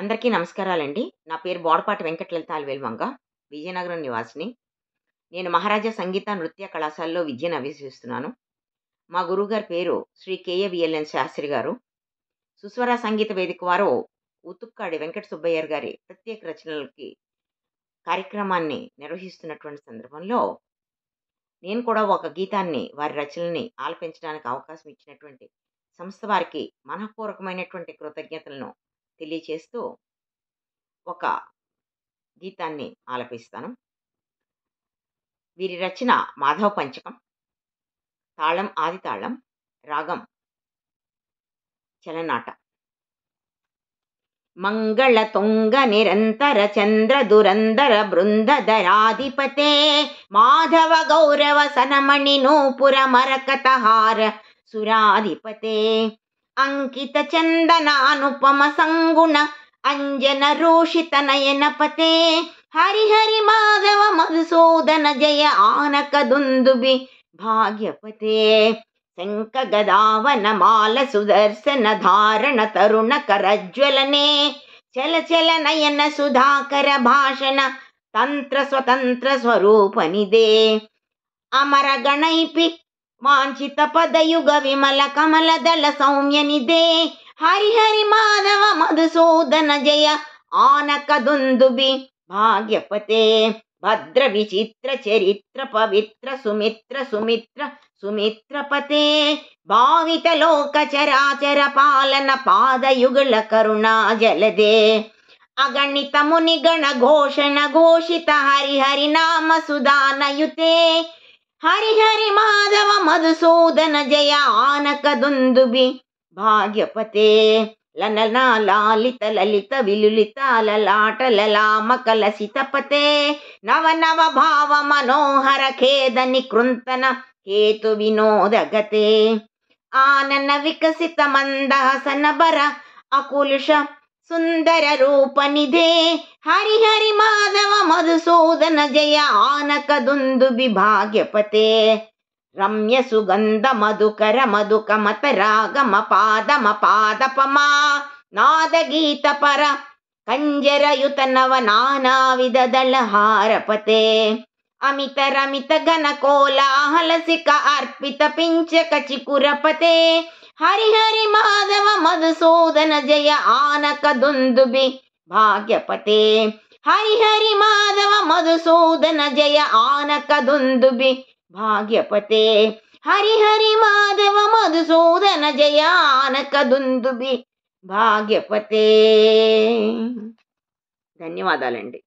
అందరికీ నమస్కారాలండి నా పేరు బోడపాటి వెంకటలలిత వంగ విజయనగరం నివాసిని నేను మహారాజా సంగీత నృత్య కళాశాలలో విద్యను అభ్యసిస్తున్నాను మా గురువుగారి పేరు శ్రీ కేఏవిఎల్ఎన్ శాస్త్రి గారు సుస్వర సంగీత వేదిక వారు ఉతుక్కాడి వెంకట సుబ్బయ్యర్ గారి ప్రత్యేక రచనలకి కార్యక్రమాన్ని నిర్వహిస్తున్నటువంటి సందర్భంలో నేను కూడా ఒక గీతాన్ని వారి రచనల్ని ఆలపించడానికి అవకాశం ఇచ్చినటువంటి సంస్థ వారికి మనఃపూర్వకమైనటువంటి కృతజ్ఞతలను తెలియచేస్తూ ఒక గీతాన్ని ఆలపిస్తాను వీరి రచన మాధవ పంచకం తాళం ఆది తాళం రాగం చలనాట మంగళ తుంగ నిరంతర చంద్ర దురంధర బృందధరాధిపతే మాధవ గౌరవ సనమణి నూపుర మరకతహార సురాధిపతే अङ्कित अञ्जनरूषितनयनपते सङ्गुण अञ्जन रोषित नयन पते हरिहरि माधव मधुसूदन जय आनकुन्दुभि भाग्यपते शङ्ख गदावन माल धारण तरुण करज्वलने चल चल नयन सुधाकर भाषण तन्त्र स्वतन्त्र स्वरूपनिधे अमरगणैपि ವಾಂಛಿತ ಪದಯುಗ ವಿಮಲ ಕಮಲದಳ ಸೌಮ್ಯ ನಿಧೆ ಹರಿಹರಿ ಮಾಧವ ಮಧುಸೂದನ ಜಯ ಆನಕ ದುಂದುಬಿ ಭಾಗ್ಯಪತೆ ಭದ್ರ ವಿಚಿತ್ರ ಚರಿತ್ರ ಪವಿತ್ರ ಸುಮಿತ್ರ ಸುಮಿತ್ರ ಸುಮಿತ್ರ ಸುಮಿತ್ರಪತೆ ಭಾವಿತ ಲೋಕ ಚರಾಚರ ಪಾಲನ ಪಾದಯುಗಳ ಕರುಣಾ ಜಲದೆ ಅಗಣಿತ ಮುನಿಗಣ ಘೋಷಣ ಘೋಷಿತ ನಾಮ ಸುಧಾನಯುತೆ ಹರಿಹರಿ ಮಾಧವ ಮಧುಸೂದನ ಜಯ ಆನಕದೊಂದುಬಿ ಭಾಗ್ಯಪತೆ ಲಲನ ಲಾಲಿತ ಲಲಿತ ವಿಲುಲಿತ ಲಲಾಟ ಲಲಾಮಕ ಲಸಿತಪತೆ ನವ ನವ ಭಾವ ಮನೋಹರ ಖೇದ ನಿಕೃಂತನ ಕೇತು ವಿನೋದಗತೆ ಆನನ ವಿಕಸಿತ ಮಂದಹಸನ ಬರ ಅಕುಲುಷ ಸುಂದರ ರೂಪ ನಿಧೆ ಹರಿಹರಿ ಮಾಧವ ಮಧುಸೂದನ ಜಯ ಆನಕದುಂದು ವಿಭಾಗ್ಯಪತೆ ರಮ್ಯ ಸುಗಂಧ ಮಧುಕರ ಮಧುಕ ಮತ ರಾಗಮ ಪಾದಮ ನಾದ ಗೀತ ಪರ ಕಂಜರಯುತನವ ನಾನಾ ಹಾರ ಹಾರಪತೆ ಅಮಿತ ರಮಿತ ಘನ ಕೋಲಾಹಲಸಿಕ ಅರ್ಪಿತ ಪಿಂಚಕ ಹರಿ ಹರಿಹರಿ ಮಾಧವ ಮಧುಸೂದನ ಜಯ ಆನಕದುಂದುಬಿ ಭಾಗ್ಯಪತೆ ಹರಿಹರಿ ಮಾಧವ ಮಧುಸೂದನ ಜಯ ಆನಕದುಂದುಬಿ ಭಾಗ್ಯಪತೆ ಹರಿಹರಿ ಮಾಧವ ಮಧುಸೂದನ ಜಯ ಆನಕದುಂದುಬಿ భాగ్యపతే ధన్యవాదాలండి